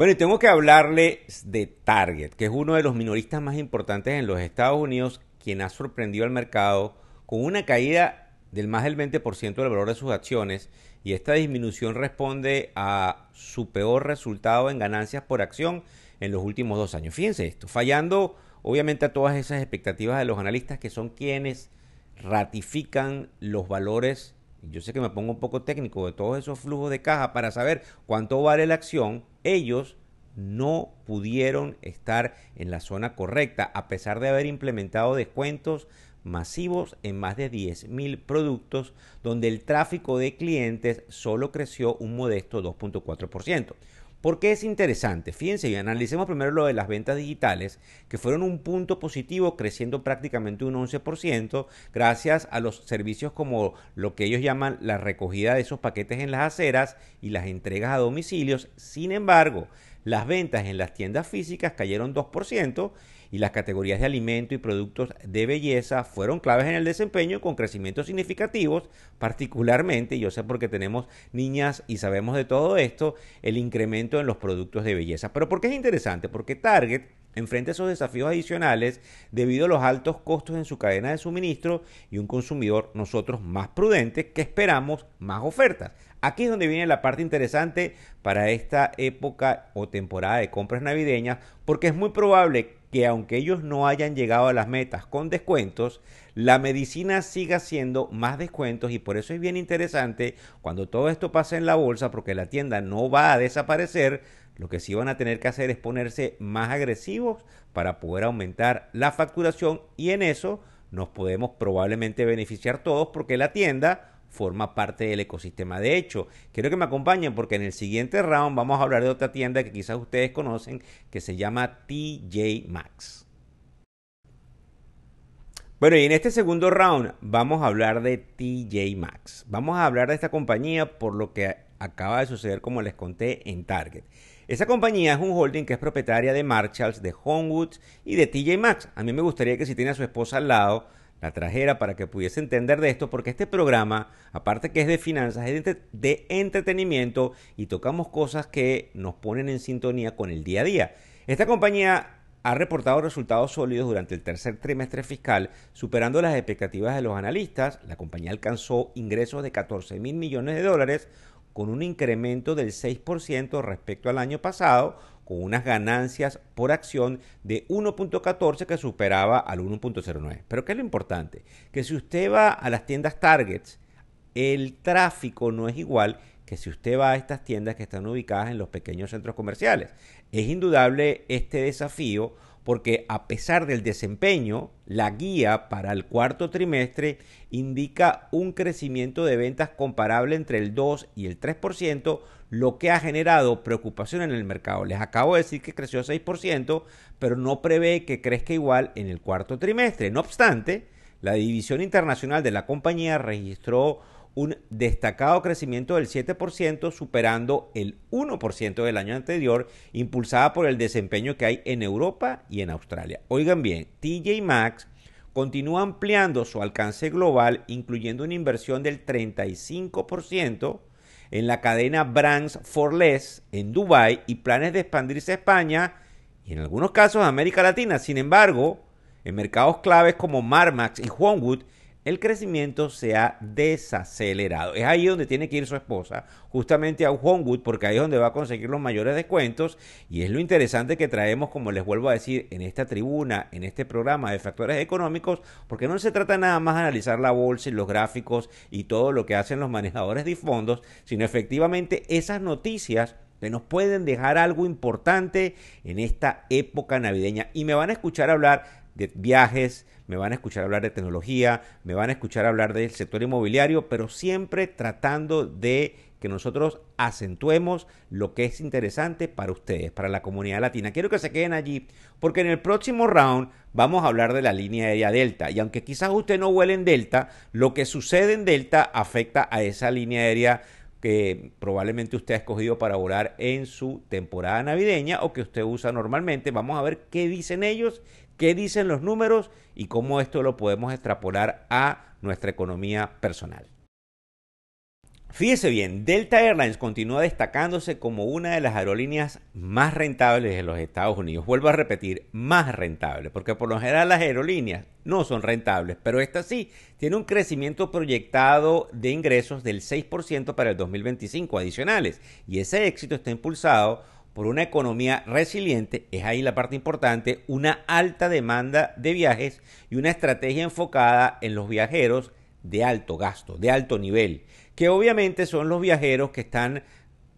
Bueno, y tengo que hablarles de Target, que es uno de los minoristas más importantes en los Estados Unidos, quien ha sorprendido al mercado con una caída del más del 20% del valor de sus acciones y esta disminución responde a su peor resultado en ganancias por acción en los últimos dos años. Fíjense esto, fallando obviamente a todas esas expectativas de los analistas que son quienes ratifican los valores yo sé que me pongo un poco técnico de todos esos flujos de caja para saber cuánto vale la acción, ellos no pudieron estar en la zona correcta a pesar de haber implementado descuentos masivos en más de 10.000 productos donde el tráfico de clientes solo creció un modesto 2.4%. Porque qué es interesante? Fíjense y analicemos primero lo de las ventas digitales, que fueron un punto positivo, creciendo prácticamente un 11%, gracias a los servicios como lo que ellos llaman la recogida de esos paquetes en las aceras y las entregas a domicilios. Sin embargo, las ventas en las tiendas físicas cayeron 2% y las categorías de alimento y productos de belleza fueron claves en el desempeño con crecimientos significativos, particularmente, yo sé porque tenemos niñas y sabemos de todo esto, el incremento en los productos de belleza. Pero ¿por qué es interesante? Porque Target enfrenta esos desafíos adicionales debido a los altos costos en su cadena de suministro y un consumidor nosotros más prudente que esperamos más ofertas. Aquí es donde viene la parte interesante para esta época o temporada de compras navideñas porque es muy probable que que aunque ellos no hayan llegado a las metas con descuentos, la medicina siga haciendo más descuentos y por eso es bien interesante cuando todo esto pasa en la bolsa porque la tienda no va a desaparecer, lo que sí van a tener que hacer es ponerse más agresivos para poder aumentar la facturación y en eso nos podemos probablemente beneficiar todos porque la tienda forma parte del ecosistema. De hecho, quiero que me acompañen porque en el siguiente round vamos a hablar de otra tienda que quizás ustedes conocen que se llama TJ Maxx. Bueno, y en este segundo round vamos a hablar de TJ Maxx. Vamos a hablar de esta compañía por lo que acaba de suceder, como les conté, en Target. Esa compañía es un holding que es propietaria de Marshalls, de Homewoods y de TJ Maxx. A mí me gustaría que si tiene a su esposa al lado, la trajera para que pudiese entender de esto, porque este programa, aparte que es de finanzas, es de, entretenimiento y tocamos cosas que nos ponen en sintonía con el día a día. Esta compañía ha reportado resultados sólidos durante el tercer trimestre fiscal, superando las expectativas de los analistas. La compañía alcanzó ingresos de 14 mil millones de dólares, con un incremento del 6% respecto al año pasado, unas ganancias por acción de 1.14 que superaba al 1.09. Pero ¿qué es lo importante? Que si usted va a las tiendas Targets, el tráfico no es igual que si usted va a estas tiendas que están ubicadas en los pequeños centros comerciales. Es indudable este desafío porque a pesar del desempeño, la guía para el cuarto trimestre indica un crecimiento de ventas comparable entre el 2 y el 3%, lo que ha generado preocupación en el mercado. Les acabo de decir que creció 6%, pero no prevé que crezca igual en el cuarto trimestre. No obstante, la división internacional de la compañía registró un destacado crecimiento del 7%, superando el 1% del año anterior, impulsada por el desempeño que hay en Europa y en Australia. Oigan bien, TJ Maxx continúa ampliando su alcance global, incluyendo una inversión del 35% en la cadena Brands for Less en Dubai y planes de expandirse a España y en algunos casos a América Latina. Sin embargo, en mercados claves como Marmax y Homewood, el crecimiento se ha desacelerado. Es ahí donde tiene que ir su esposa, justamente a Homewood, porque ahí es donde va a conseguir los mayores descuentos. Y es lo interesante que traemos, como les vuelvo a decir, en esta tribuna, en este programa de factores económicos, porque no se trata nada más de analizar la bolsa y los gráficos y todo lo que hacen los manejadores de fondos, sino efectivamente esas noticias que nos pueden dejar algo importante en esta época navideña. Y me van a escuchar hablar de viajes, me van a escuchar hablar de tecnología, me van a escuchar hablar del sector inmobiliario, pero siempre tratando de que nosotros acentuemos lo que es interesante para ustedes, para la comunidad latina. Quiero que se queden allí, porque en el próximo round vamos a hablar de la línea aérea Delta. Y aunque quizás usted no vuelen en Delta, lo que sucede en Delta afecta a esa línea aérea que probablemente usted ha escogido para volar en su temporada navideña o que usted usa normalmente. Vamos a ver qué dicen ellos, qué dicen los números y cómo esto lo podemos extrapolar a nuestra economía personal. Fíjese bien, Delta Airlines continúa destacándose como una de las aerolíneas más rentables de los Estados Unidos. Vuelvo a repetir, más rentable, porque por lo general las aerolíneas no son rentables, pero esta sí tiene un crecimiento proyectado de ingresos del 6% para el 2025 adicionales, y ese éxito está impulsado por una economía resiliente, es ahí la parte importante, una alta demanda de viajes y una estrategia enfocada en los viajeros de alto gasto, de alto nivel que obviamente son los viajeros que están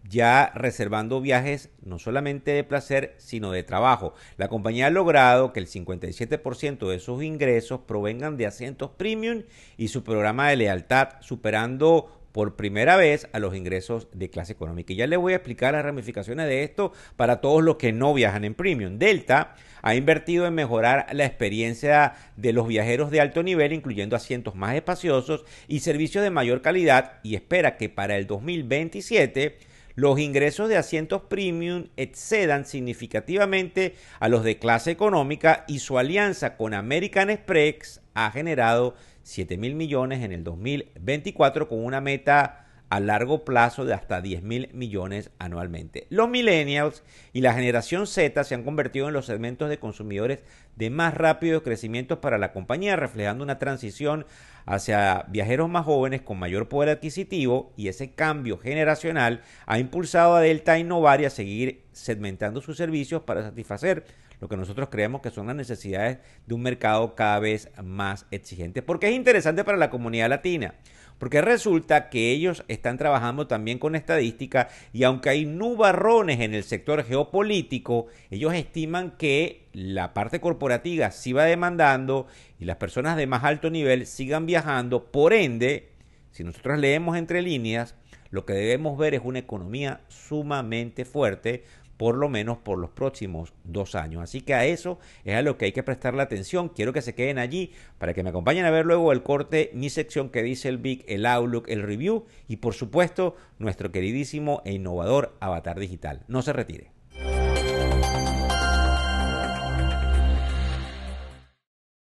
ya reservando viajes no solamente de placer, sino de trabajo. La compañía ha logrado que el 57% de sus ingresos provengan de asientos premium y su programa de lealtad, superando por primera vez a los ingresos de clase económica. Y ya les voy a explicar las ramificaciones de esto para todos los que no viajan en premium. Delta ha invertido en mejorar la experiencia de los viajeros de alto nivel, incluyendo asientos más espaciosos y servicios de mayor calidad, y espera que para el 2027 los ingresos de asientos premium excedan significativamente a los de clase económica y su alianza con American Express ha generado 7 mil millones en el 2024 con una meta a largo plazo de hasta 10 mil millones anualmente. Los millennials y la generación Z se han convertido en los segmentos de consumidores de más rápido crecimiento para la compañía, reflejando una transición hacia viajeros más jóvenes con mayor poder adquisitivo y ese cambio generacional ha impulsado a Delta a innovar y a seguir segmentando sus servicios para satisfacer lo que nosotros creemos que son las necesidades de un mercado cada vez más exigente. Porque es interesante para la comunidad latina. Porque resulta que ellos están trabajando también con estadística y aunque hay nubarrones en el sector geopolítico, ellos estiman que la parte corporativa sí va demandando y las personas de más alto nivel sigan viajando. Por ende, si nosotros leemos entre líneas, lo que debemos ver es una economía sumamente fuerte por lo menos por los próximos dos años. Así que a eso es a lo que hay que prestar la atención. Quiero que se queden allí para que me acompañen a ver luego el corte, mi sección que dice el Big, el Outlook, el Review y por supuesto nuestro queridísimo e innovador avatar digital. No se retire.